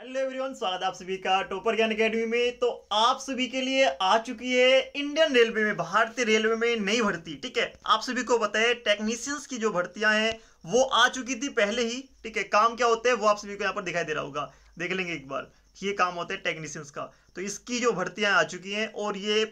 hello everyone स्वागत आप सभी का टोपर ज्ञान अकेडमी में तो आप सभी के लिए आ चुकी है इंडियन रेलवे में भारतीय रेलवे में नई भर्ती ठीक है आप सभी को बताए टेक्नीशियंस की जो भर्तियां हैं वो आ चुकी थी पहले ही ठीक है काम क्या होते हैं वो आप सभी को यहां पर दिखाई दे रहा होगा देख लेंगे एक बार ये काम होता है टेक्नीशियंस का तो इसकी जो भर्तियां आ चुकी हैं और ये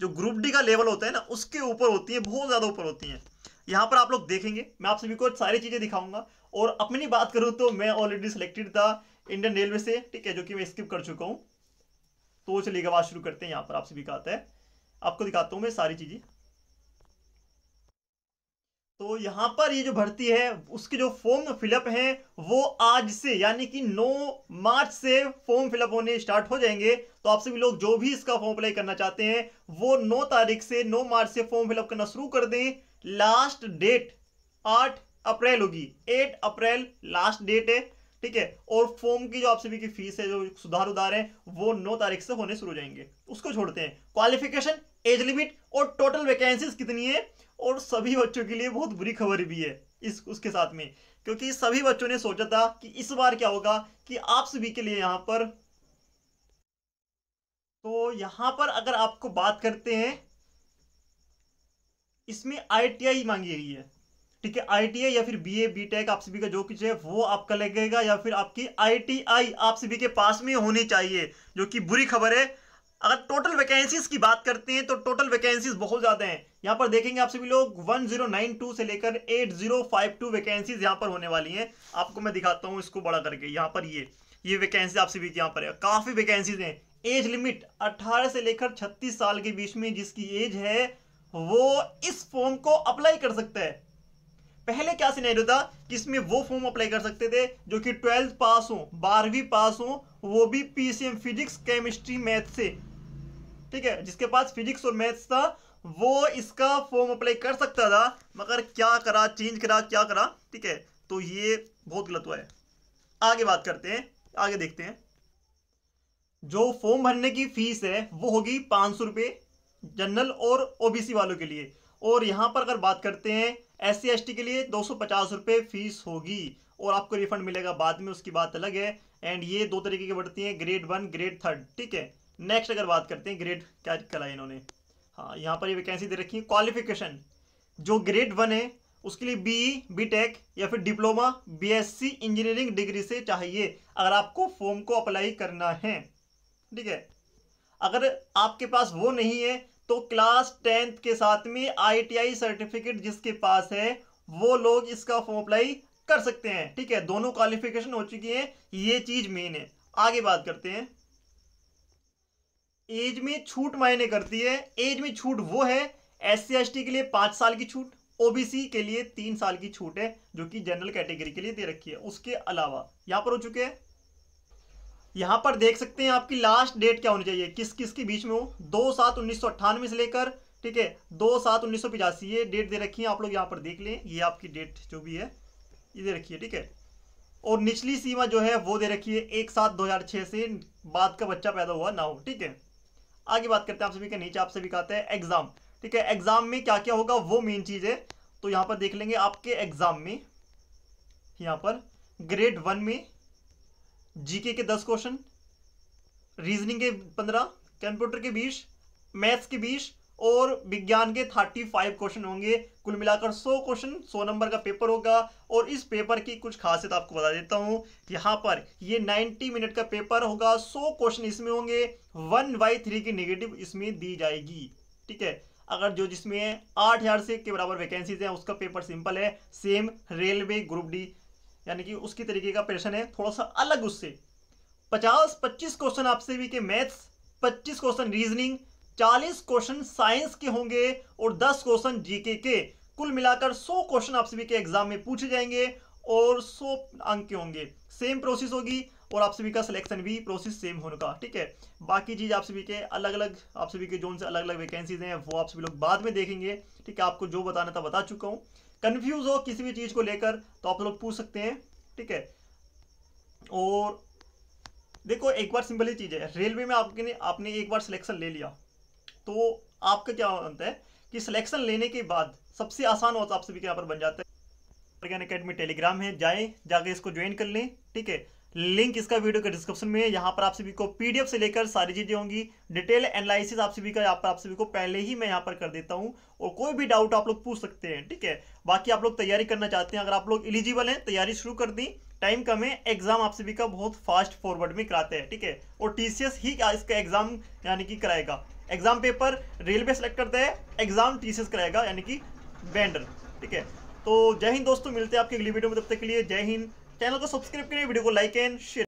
जो ग्रुप डी का लेवल होता है ना उसके ऊपर होती है बहुत ज़्यादा ऊपर होती हैं यहाँ पर आप लोग देखेंगे मैं आप सभी को सारी चीज़ें दिखाऊंगा और अपनी बात करूं तो मैं ऑलरेडी सिलेक्टेड था इंडियन रेलवे से ठीक है जो कि मैं स्किप कर चुका हूँ तो चलिएगा बात शुरू करते हैं यहाँ पर आपसे भी का है आपको दिखाता हूँ मैं सारी चीज़ें तो यहाँ पर ये जो भर्ती है उसके जो फॉर्म फिलअप हैं वो आज से यानी कि 9 मार्च से फॉर्म फिलअप होने स्टार्ट हो जाएंगे तो आप सभी लोग जो भी इसका फॉर्म अप्लाई करना चाहते हैं वो 9 तारीख से 9 मार्च से फॉर्म फिलअप करना शुरू कर दें लास्ट डेट 8 अप्रैल होगी 8 अप्रैल लास्ट डेट है ठीक है और फॉर्म की जो आप सभी की फीस है जो सुधार उधार है वो नौ तारीख से होने शुरू हो जाएंगे उसको छोड़ते हैं क्वालिफिकेशन एज लिमिट और टोटल वैकेंसीज कितनी है और सभी बच्चों के लिए बहुत बुरी खबर भी है इस उसके साथ में क्योंकि सभी बच्चों ने सोचा था कि इस बार क्या होगा कि आप सभी के लिए यहां पर तो यहां पर अगर आपको बात करते हैं इसमें आई मांगी गई है ठीक है आई या फिर बी ए बी टेक आप सभी का जो कुछ है वो आपका लगेगा या फिर आपकी आई आप सभी के पास में होनी चाहिए जो कि बुरी खबर है अगर टोटल वैकेंसीज की बात करते हैं तो टोटल वैकेंसीज बहुत ज्यादा हैं यहाँ पर देखेंगे आप सभी लोग 1092 से लेकर 8052 वैकेंसीज यहाँ पर होने वाली हैं आपको मैं दिखाता हूँ इसको बड़ा करके यहाँ पर ये ये वैकेंसी आप सभी की यहाँ पर है काफी वैकेंसीज हैं एज लिमिट 18 से लेकर 36 साल के बीच में जिसकी एज है वो इस फॉर्म को अप्लाई कर सकता है पहले क्या सिनेरियो था कि इसमें वो फॉर्म अप्लाई कर सकते थे जो कि ट्वेल्थ पास हो बारहवीं पास हो वो भी पीसीएम फिजिक्स केमिस्ट्री मैथ से ठीक है जिसके पास फिजिक्स और मैथ्स था वो इसका फॉर्म अप्लाई कर सकता था मगर क्या करा चेंज करा क्या करा ठीक है तो ये बहुत गलत हुआ है आगे बात करते हैं आगे देखते हैं जो फॉर्म भरने की फीस है वो होगी पांच सौ रुपए जनरल और ओबीसी वालों के लिए और यहाँ पर अगर बात करते हैं एस सी के लिए दो सौ फीस होगी और आपको रिफंड मिलेगा बाद में उसकी बात अलग है एंड ये दो तरीके की बढ़ती हैं ग्रेड वन ग्रेड थर्ड ठीक है नेक्स्ट अगर बात करते हैं ग्रेड क्या कराए इन्होंने हाँ यहाँ पर ये वैकेंसी दे रखी है क्वालिफिकेशन जो ग्रेड वन है उसके लिए बी बी टेक या फिर डिप्लोमा सी इंजीनियरिंग डिग्री से चाहिए अगर आपको फॉर्म को अप्लाई करना है ठीक है अगर आपके पास वो नहीं है तो क्लास टेंथ के साथ में आईटीआई सर्टिफिकेट जिसके पास है वो लोग इसका फॉर्म अप्लाई कर सकते हैं ठीक है दोनों क्वालिफिकेशन हो चुकी है ये चीज मेन है आगे बात करते हैं एज में छूट मायने करती है एज में छूट वो है एस सी के लिए पांच साल की छूट ओबीसी के लिए तीन साल की छूट है जो कि जनरल कैटेगरी के लिए दे रखी है उसके अलावा यहां पर हो चुके हैं यहाँ पर देख सकते हैं आपकी लास्ट डेट क्या होनी चाहिए किस किस के बीच में हो दो सात उन्नीस से लेकर ठीक है दो सात उन्नीस ये डेट दे रखी है आप लोग यहाँ पर देख लें ये आपकी डेट जो भी है ये दे रखी है ठीक है और निचली सीमा जो है वो दे रखी है एक सात दो हज़ार छः से बाद का बच्चा पैदा हुआ ना हो ठीक है आगे बात करते हैं आप सभी के नीचे आप सभी कहते हैं एग्ज़ाम ठीक है एग्ज़ाम में क्या क्या होगा वो मेन चीज़ है तो यहाँ पर देख लेंगे आपके एग्ज़ाम में यहाँ पर ग्रेड वन में जीके के दस क्वेश्चन रीजनिंग के पंद्रह कंप्यूटर के बीस मैथ्स के बीस और विज्ञान के थर्टी फाइव क्वेश्चन होंगे कुल मिलाकर सौ क्वेश्चन सौ नंबर का पेपर होगा और इस पेपर की कुछ खासियत आपको बता देता हूँ यहाँ पर ये नाइन्टी मिनट का पेपर होगा सौ क्वेश्चन इसमें होंगे वन बाई थ्री की निगेटिव इसमें दी जाएगी ठीक है अगर जो जिसमें आठ हज़ार से के बराबर वैकेंसीज हैं उसका पेपर सिंपल है सेम रेलवे ग्रुप डी यानी कि उसकी तरीके का प्रश्न है थोड़ा सा अलग उससे पचास पच्चीस क्वेश्चन आपसे भी के मैथ्स पच्चीस क्वेश्चन रीजनिंग चालीस क्वेश्चन साइंस के होंगे और दस क्वेश्चन जीके के कुल मिलाकर सौ क्वेश्चन आपसे भी के एग्जाम में पूछे जाएंगे और सौ अंक के होंगे सेम प्रोसेस होगी और आप सभी का सिलेक्शन भी प्रोसेस सेम होगा ठीक है बाकी चीज़ आप सभी के अलग अलग आप सभी के जोन से अलग अलग वैकेंसीज हैं वो आप सभी लोग बाद में देखेंगे ठीक है आपको जो बताना था बता चुका हूँ कन्फ्यूज हो किसी भी चीज़ को लेकर तो आप लोग पूछ सकते हैं ठीक है और देखो एक बार सिंपल ही चीज़ है रेलवे में आपके ने आपने एक बार सिलेक्शन ले लिया तो आपका क्या होता है कि सिलेक्शन लेने के बाद सबसे आसान होता आप सभी के यहाँ पर बन जाता है अकेडमी टेलीग्राम है जाए जाके इसको ज्वाइन कर लें ठीक है लिंक इसका वीडियो के डिस्क्रिप्शन में है यहाँ पर आप सभी को पीडीएफ से लेकर सारी चीज़ें होंगी डिटेल एनालिसिस आप सभी का यहाँ पर आप सभी को पहले ही मैं यहाँ पर कर देता हूँ और कोई भी डाउट आप लोग पूछ सकते हैं ठीक है बाकी आप लोग तैयारी करना चाहते हैं अगर आप लोग इलिजिबल हैं तैयारी शुरू कर दी टाइम कम है एग्जाम आप सभी का बहुत फास्ट फॉरवर्ड में कराते हैं ठीक है और टीसीएस ही इसका एग्जाम यानी कि कराएगा एग्जाम पेपर रेलवे सेलेक्ट करता है एग्जाम टीसीएस कराएगा यानी कि बैंडर ठीक है तो जय हिंद दोस्तों मिलते हैं आपके अगली वीडियो में तब तक के लिए जय हिंद चैनल को सब्सक्राइब करें वीडियो को लाइक एंड शेयर